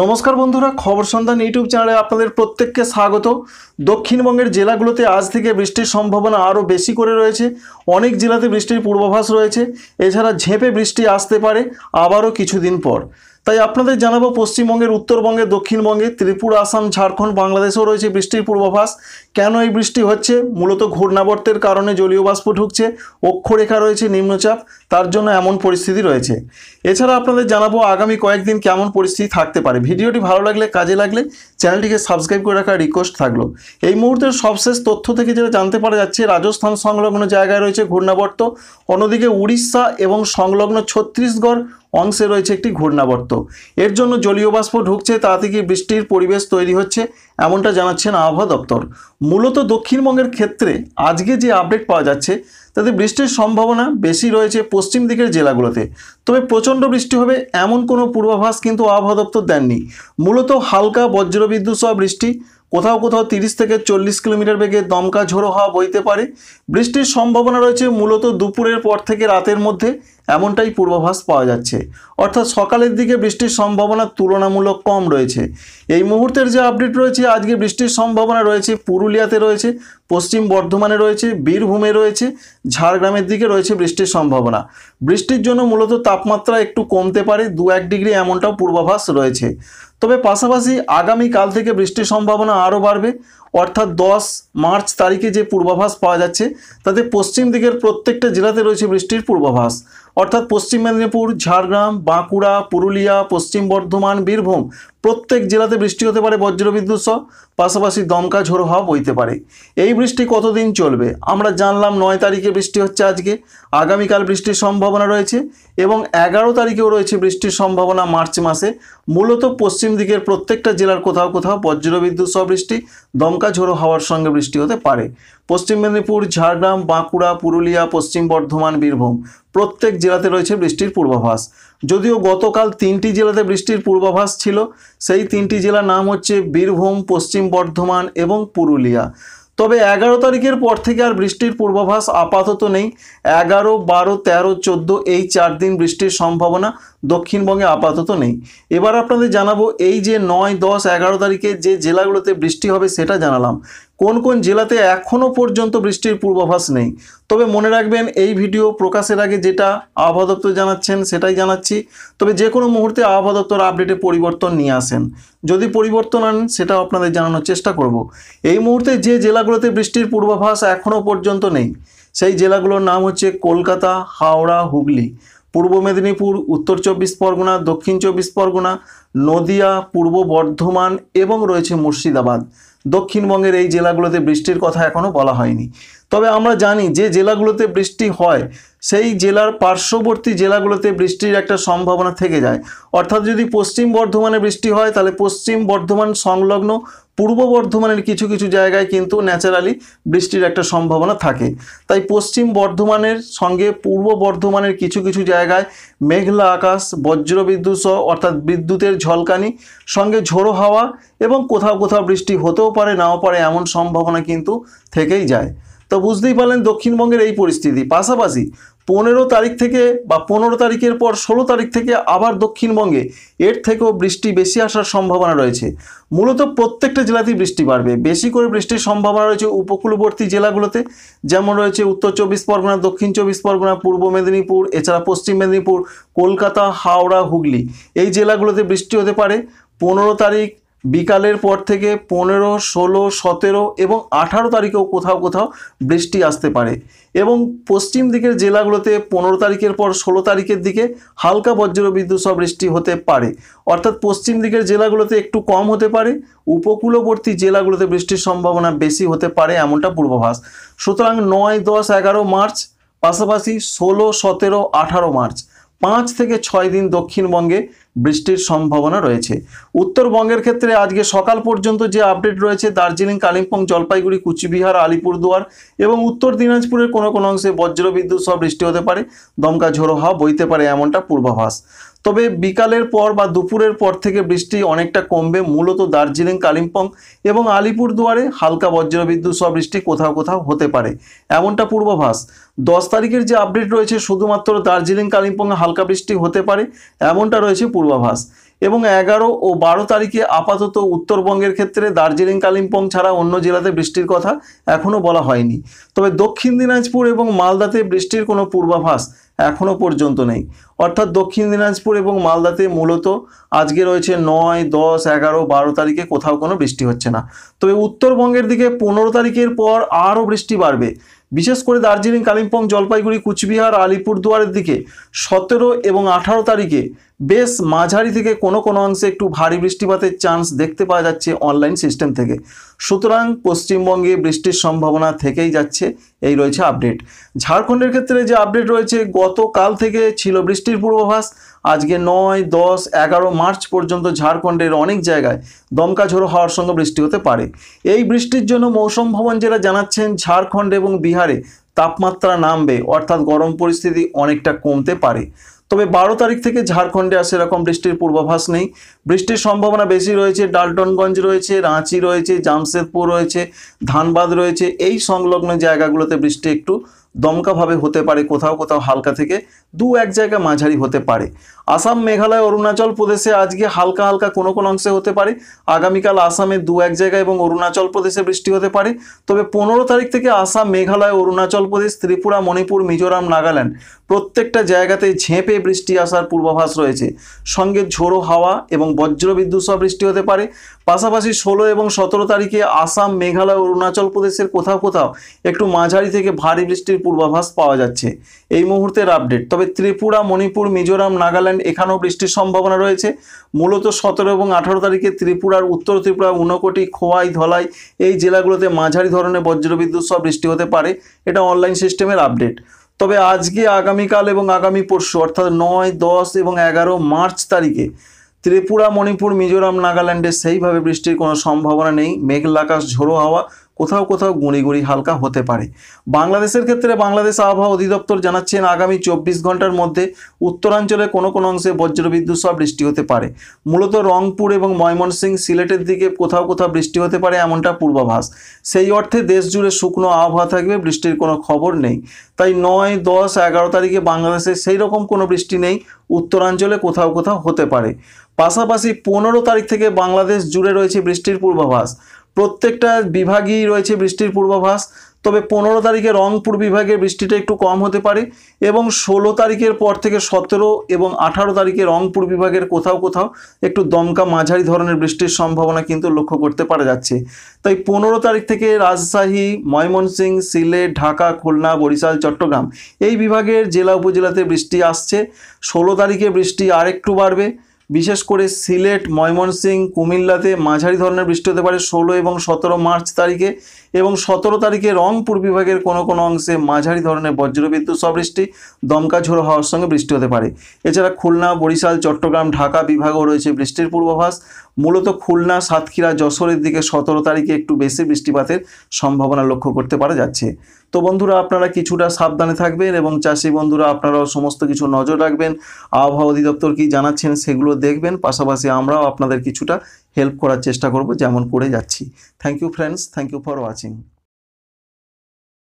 নমস্কার বন্ধুরা খবর সন্ধান ইউটিউব চ্যানেলে আপনাদের প্রত্যেককে স্বাগত দক্ষিণবঙ্গের জেলাগুলোতে আজ থেকে বৃষ্টির সম্ভাবনা আরও বেশি করে রয়েছে অনেক জেলাতে বৃষ্টির পূর্বাভাস রয়েছে এছাড়া ঝেঁপে বৃষ্টি আসতে পারে আবারও কিছুদিন পর তাই আপনাদের জানাবো পশ্চিমবঙ্গের উত্তরবঙ্গে দক্ষিণবঙ্গে ত্রিপুরা আসাম ঝাড়খণ্ড বাংলাদেশেও রয়েছে বৃষ্টির পূর্বাভাস কেন এই বৃষ্টি হচ্ছে মূলত ঘূর্ণাবর্তের কারণে জলীয় বাষ্প ঢুকছে অক্ষরেখা রয়েছে নিম্নচাপ তার জন্য এমন পরিস্থিতি রয়েছে এছাড়া আপনাদের জানাবো আগামী কয়েকদিন কেমন পরিস্থিতি থাকতে পারে ভিডিওটি ভালো লাগলে কাজে লাগলে চ্যানেলটিকে সাবস্ক্রাইব করে রাখার রিকোয়েস্ট থাকলো এই মুহূর্তের সবশেষ তথ্য থেকে যেটা জানতে পারা যাচ্ছে রাজস্থান সংলগ্ন জায়গায় রয়েছে ঘূর্ণাবর্ত অন্যদিকে উড়িষ্যা এবং সংলগ্ন ছত্তিশগড় অংশে রয়েছে একটি ঘূর্ণাবর্ত এর জন্য জলীয় বাষ্প ঢুকছে তা থেকে বৃষ্টির পরিবেশ তৈরি হচ্ছে এমনটা জানাচ্ছেন আবহাওয়া দপ্তর মূলত দক্ষিণবঙ্গের ক্ষেত্রে আজকে যে আপডেট পাওয়া যাচ্ছে তাতে বৃষ্টির সম্ভাবনা বেশি রয়েছে পশ্চিম দিকের জেলাগুলোতে তবে প্রচণ্ড বৃষ্টি হবে এমন কোনো পূর্বাভাস কিন্তু আবহাওয়া দপ্তর দেননি মূলত হালকা বজ্রবিদ্যুৎ সহ বৃষ্টি কোথাও কোথাও তিরিশ থেকে চল্লিশ কিলোমিটার বেগে দমকা ঝোড়ো হওয়া বইতে পারে বৃষ্টির সম্ভাবনা রয়েছে মূলত দুপুরের পর থেকে রাতের মধ্যে এমনটাই পূর্বাভাস পাওয়া যাচ্ছে অর্থাৎ সকালের দিকে বৃষ্টির সম্ভাবনা তুলনামূলক কম রয়েছে এই মুহূর্তের যে আপডেট রয়েছে আজকে বৃষ্টির সম্ভাবনা রয়েছে পুরুলিয়াতে রয়েছে পশ্চিম বর্ধমানে রয়েছে বীরভূমে রয়েছে ঝাড়গ্রামের দিকে রয়েছে বৃষ্টির সম্ভাবনা বৃষ্টির জন্য মূলত তাপমাত্রা একটু কমতে পারে দু এক ডিগ্রি এমনটাও পূর্বাভাস রয়েছে তবে পাশাপাশি আগামীকাল থেকে বৃষ্টির সম্ভাবনা আরও বাড়বে অর্থাৎ দশ মার্চ তারিখে যে পূর্বাভাস পাওয়া যাচ্ছে তাতে পশ্চিম দিকের প্রত্যেকটা জেলাতে রয়েছে বৃষ্টির পূর্বাভাস অর্থাৎ পশ্চিম মেদিনীপুর ঝাড়গ্রাম বাঁকুড়া পুরুলিয়া পশ্চিম বর্ধমান বীরভূম প্রত্যেক জেলাতে বৃষ্টি হতে পারে বজ্রবিদ্যুৎ সহ পাশাপাশি দমকা ঝোড়ো হওয়া বইতে পারে এই বৃষ্টি কতদিন চলবে আমরা জানলাম নয় তারিখে বৃষ্টি হচ্ছে আজকে আগামীকাল বৃষ্টির সম্ভাবনা রয়েছে এবং এগারো তারিখেও রয়েছে বৃষ্টির সম্ভাবনা মার্চ মাসে মূলত পশ্চিম দিকের প্রত্যেকটা জেলার কোথাও কোথাও বজ্রবিদ্যুৎ সহ বৃষ্টি দমকা ঝোড়ো হওয়ার সঙ্গে বৃষ্টি হতে পারে পশ্চিম মেদিনীপুর ঝাড়গ্রাম বাঁকুড়া পুরুলিয়া পশ্চিম বর্ধমান বীরভূম প্রত্যেক জেলাতে রয়েছে বৃষ্টির পূর্বাভাস যদিও গতকাল তিনটি জেলাতে বৃষ্টির পূর্বাভাস ছিল সেই তিনটি জেলার নাম হচ্ছে বীরভূম পশ্চিম বর্ধমান এবং পুরুলিয়া তবে এগারো তারিখের পর থেকে আর বৃষ্টির পূর্বাভাস আপাতত নেই এগারো বারো তেরো চোদ্দো এই চার দিন বৃষ্টির সম্ভাবনা দক্ষিণবঙ্গে আপাতত নেই এবার আপনাদের জানাবো এই যে নয় দশ এগারো তারিখে যে জেলাগুলোতে বৃষ্টি হবে সেটা জানালাম কোন কোন জেলাতে এখনও পর্যন্ত বৃষ্টির পূর্বাভাস নেই তবে মনে রাখবেন এই ভিডিও প্রকাশের আগে যেটা আবহাওয়া দপ্তর জানাচ্ছেন সেটাই জানাচ্ছি তবে যে কোনো মুহূর্তে আবহাওয়া দপ্তর আপডেটে পরিবর্তন নিয়ে আসেন যদি পরিবর্তন আন সেটাও আপনাদের জানানোর চেষ্টা করব। এই মুহূর্তে যে জেলাগুলোতে বৃষ্টির পূর্বাভাস এখনও পর্যন্ত নেই সেই জেলাগুলোর নাম হচ্ছে কলকাতা হাওড়া হুগলি পূর্ব মেদিনীপুর উত্তর চব্বিশ পরগনা দক্ষিণ চব্বিশ পরগনা নদিয়া পূর্ব বর্ধমান এবং রয়েছে মুর্শিদাবাদ দক্ষিণবঙ্গের এই জেলাগুলোতে বৃষ্টির কথা এখনও বলা হয়নি তবে আমরা জানি যে জেলাগুলোতে বৃষ্টি হয় সেই জেলার পার্শ্ববর্তী জেলাগুলোতে বৃষ্টির একটা সম্ভাবনা থেকে যায় অর্থাৎ যদি পশ্চিম বর্ধমানে বৃষ্টি হয় তাহলে পশ্চিম বর্ধমান সংলগ্ন পূর্ব বর্ধমানের কিছু কিছু জায়গায় কিন্তু ন্যাচারালি বৃষ্টির একটা সম্ভাবনা থাকে তাই পশ্চিম বর্ধমানের সঙ্গে পূর্ব বর্ধমানের কিছু কিছু জায়গায় মেঘলা আকাশ বজ্রবিদ্যুৎ সহ অর্থাৎ বিদ্যুতের ঝলকানি সঙ্গে ঝোড়ো হাওয়া এবং কোথাও কোথাও বৃষ্টি হতেও পারে নাও পারে এমন সম্ভাবনা কিন্তু থেকেই যায় তো বুঝতেই পারলেন দক্ষিণবঙ্গের এই পরিস্থিতি পাশাপাশি পনেরো তারিখ থেকে বা পনেরো তারিখের পর ষোলো তারিখ থেকে আবার দক্ষিণবঙ্গে এর থেকেও বৃষ্টি বেশি আসার সম্ভাবনা রয়েছে মূলত প্রত্যেকটা জেলাতেই বৃষ্টি বাড়বে বেশি করে বৃষ্টির সম্ভাবনা রয়েছে উপকূলবর্তী জেলাগুলোতে যেমন রয়েছে উত্তর চব্বিশ পরগনা দক্ষিণ চব্বিশ পরগনা পূর্ব মেদিনীপুর এছাড়া পশ্চিম মেদিনীপুর কলকাতা হাওড়া হুগলি এই জেলাগুলোতে বৃষ্টি হতে পারে পনেরো তারিখ বিকালের পর থেকে পনেরো ষোলো সতেরো এবং আঠারো তারিখেও কোথাও কোথাও বৃষ্টি আসতে পারে এবং পশ্চিম দিকের জেলাগুলোতে পনেরো তারিখের পর ষোলো তারিখের দিকে হালকা বজ্রবিদ্যুৎ সহ বৃষ্টি হতে পারে অর্থাৎ পশ্চিম দিকের জেলাগুলোতে একটু কম হতে পারে উপকূলবর্তী জেলাগুলোতে বৃষ্টির সম্ভাবনা বেশি হতে পারে এমনটা পূর্বাভাস সুতরাং নয় দশ এগারো মার্চ পাশাপাশি ষোলো সতেরো আঠারো মার্চ পাঁচ থেকে ছয় দিন দক্ষিণবঙ্গে বৃষ্টির সম্ভাবনা রয়েছে উত্তরবঙ্গের ক্ষেত্রে আজকে সকাল পর্যন্ত যে আপডেট রয়েছে দার্জিলিং কালিম্পং জলপাইগুড়ি কুচবিহার আলিপুরদুয়ার এবং উত্তর দিনাজপুরের কোনো কোনো অংশে বজ্রবিদ্যুৎ সহ বৃষ্টি হতে পারে দমকা ঝোড়ো হাওয়া বইতে পারে এমনটা পূর্বাভাস তবে বিকালের পর বা দুপুরের পর থেকে বৃষ্টি অনেকটা কমবে মূলত দার্জিলিং কালিম্পং এবং আলিপুর দুয়ারে হালকা বিদ্যুৎ সব বৃষ্টি কোথাও কোথাও হতে পারে এমনটা পূর্বাভাস দশ তারিখের যে আপডেট রয়েছে শুধুমাত্র দার্জিলিং কালিম্পংয়ে হালকা বৃষ্টি হতে পারে এমনটা রয়েছে পূর্বাভাস এবং এগারো ও বারো তারিখে আপাতত উত্তরবঙ্গের ক্ষেত্রে দার্জিলিং কালিম্পং ছাড়া অন্য জেলাতে বৃষ্টির কথা এখনও বলা হয়নি তবে দক্ষিণ দিনাজপুর এবং মালদাতে বৃষ্টির কোনো পূর্বাভাস এখনও পর্যন্ত নেই অর্থাৎ দক্ষিণ দিনাজপুর এবং মালদাতে মূলত আজকে রয়েছে নয় দশ এগারো বারো তারিখে কোথাও কোনো বৃষ্টি হচ্ছে না তবে উত্তরবঙ্গের দিকে পনেরো তারিখের পর আরও বৃষ্টি বাড়বে বিশেষ করে দার্জিলিং কালিম্পং জলপাইগুড়ি কুচবিহার আলিপুরদুয়ারের দিকে সতেরো এবং আঠারো তারিখে বেশ মাঝারি থেকে কোনো কোনো অংশে একটু ভারী বৃষ্টিপাতের চান্স দেখতে পাওয়া যাচ্ছে অনলাইন সিস্টেম থেকে সুতরাং পশ্চিমবঙ্গে বৃষ্টির সম্ভাবনা থেকেই যাচ্ছে এই রয়েছে আপডেট ঝাড়খণ্ডের ক্ষেত্রে যে আপডেট রয়েছে গতকাল থেকে ছিল বৃষ্টির পূর্বাভাস আজকে নয় দশ এগারো মার্চ পর্যন্ত ঝাড়খণ্ডের অনেক জায়গায় দমকা ঝোড়ো হওয়ার সঙ্গে বৃষ্টি হতে পারে এই বৃষ্টির জন্য মৌসুম ভবন যেটা জানাচ্ছেন ঝাড়খণ্ড এবং বিহারে তাপমাত্রা নামবে অর্থাৎ গরম পরিস্থিতি অনেকটা কমতে পারে তবে বারো তারিখ থেকে ঝাড়খণ্ডে আর সেরকম বৃষ্টির পূর্বাভাস নেই বৃষ্টির সম্ভাবনা বেশি রয়েছে ডালটনগঞ্জ রয়েছে রাঁচি রয়েছে জামশেদপুর রয়েছে ধানবাদ রয়েছে এই সংলগ্ন জায়গাগুলোতে বৃষ্টি একটু দমকাভাবে হতে পারে কোথাও কোথাও হালকা থেকে দু এক জায়গা মাঝারি হতে পারে আসাম মেঘালয় অরুণাচল প্রদেশে আজকে হালকা হালকা কোনো কোনো অংশে হতে পারে আগামীকাল আসামে দু এক জায়গা এবং অরুণাচল প্রদেশে বৃষ্টি হতে পারে তবে পনেরো তারিখ থেকে আসাম মেঘালয় অরুণাচল প্রদেশ ত্রিপুরা মণিপুর মিজোরাম নাগাল্যান্ড প্রত্যেকটা জায়গাতেই ঝেঁপে বৃষ্টি আসার পূর্বাভাস রয়েছে সঙ্গে ঝোড়ো হাওয়া এবং বজ্রবিদ্যুৎ সহ বৃষ্টি হতে পারে পাশাপাশি ষোলো এবং সতেরো তারিখে আসাম মেঘালয় অরুণাচল প্রদেশের কোথাও কোথাও একটু মাঝারি থেকে ভারী বৃষ্টির পূর্বাভাস পাওয়া যাচ্ছে এই মুহূর্তের আপডেট তবে ত্রিপুরা মণিপুর মিজোরাম নাগাল্যান্ড এখানেও বৃষ্টির সম্ভাবনা রয়েছে মূলত সতেরো এবং আঠারো তারিখে ত্রিপুরার উত্তর ত্রিপুরা উনকোটি খোয়াই ধলাই এই জেলাগুলোতে মাঝারি ধরনের বজ্রবিদ্যুৎ সহ বৃষ্টি হতে পারে এটা অনলাইন সিস্টেমের আপডেট তবে আজকে আগামীকাল এবং আগামী পরশু অর্থাৎ নয় দশ এবং এগারো মার্চ তারিখে ত্রিপুরা মণিপুর মিজোরাম নাগাল্যান্ডে সেইভাবে বৃষ্টির কোনো সম্ভাবনা নেই মেঘলাকাশ ঝোড়ো হাওয়া কোথাও কোথাও গুঁড়ি গুঁড়ি হালকা হতে পারে বাংলাদেশের ক্ষেত্রে বাংলাদেশ আবহাওয়া অধিদপ্তর জানাচ্ছেন আগামী চব্বিশ ঘন্টার মধ্যে উত্তরাঞ্চলে কোনো কোনো অংশে বজ্রবিদ্যুৎ সহ বৃষ্টি হতে পারে মূলত রংপুর এবং ময়মনসিং সিলেটের দিকে কোথাও কোথাও বৃষ্টি হতে পারে এমনটা পূর্বাভাস সেই অর্থে দেশ জুড়ে শুকনো আবহাওয়া থাকবে বৃষ্টির কোনো খবর নেই তাই নয় দশ এগারো তারিখে বাংলাদেশে সেই রকম কোনো বৃষ্টি নেই উত্তরাঞ্চলে কোথাও কোথাও হতে পারে পাশাপাশি পনেরো তারিখ থেকে বাংলাদেশ জুড়ে রয়েছে বৃষ্টির পূর্বাভাস প্রত্যেকটা বিভাগই রয়েছে বৃষ্টির পূর্বাভাস তবে পনেরো তারিখে রংপুর বিভাগে বৃষ্টিটা একটু কম হতে পারে এবং ষোলো তারিখের পর থেকে সতেরো এবং আঠারো তারিখে রংপুর বিভাগের কোথাও কোথাও একটু দমকা মাঝারি ধরনের বৃষ্টির সম্ভাবনা কিন্তু লক্ষ্য করতে পারা যাচ্ছে তাই পনেরো তারিখ থেকে রাজশাহী ময়মনসিংহ সিলেট ঢাকা খুলনা বরিশাল চট্টগ্রাম এই বিভাগের জেলা উপজেলাতে বৃষ্টি আসছে ষোলো তারিখে বৃষ্টি আরেকটু বাড়বে বিশেষ করে সিলেট ময়মনসিংহ কুমিল্লাতে মাঝারি ধরনের বৃষ্টি হতে পারে ষোলো এবং সতেরো মার্চ তারিখে এবং সতেরো তারিখে রংপুর বিভাগের কোনো কোনো অংশে মাঝারি ধরনের বজ্রবিদ্যুৎ সবৃষ্টি দমকা ঝোড়ো হওয়ার সঙ্গে বৃষ্টি হতে পারে এছাড়া খুলনা বরিশাল চট্টগ্রাম ঢাকা বিভাগেও রয়েছে বৃষ্টির পূর্বাভাস মূলত খুলনা সাতক্ষীরা যশোরের দিকে সতেরো তারিখে একটু বেশি বৃষ্টিপাতের সম্ভাবনা লক্ষ্য করতে পারা যাচ্ছে তো বন্ধুরা আপনারা কিছুটা সাবধানে থাকবেন এবং চাষি বন্ধুরা আপনারাও সমস্ত কিছু নজর রাখবেন আবহাওয়া অধিদপ্তর কি জানাচ্ছেন সেগুলো দেখবেন পাশাপাশি আমরাও আপনাদের কিছুটা হেল্প করার চেষ্টা করব যেমন করে যাচ্ছি thank you friends thank you for watching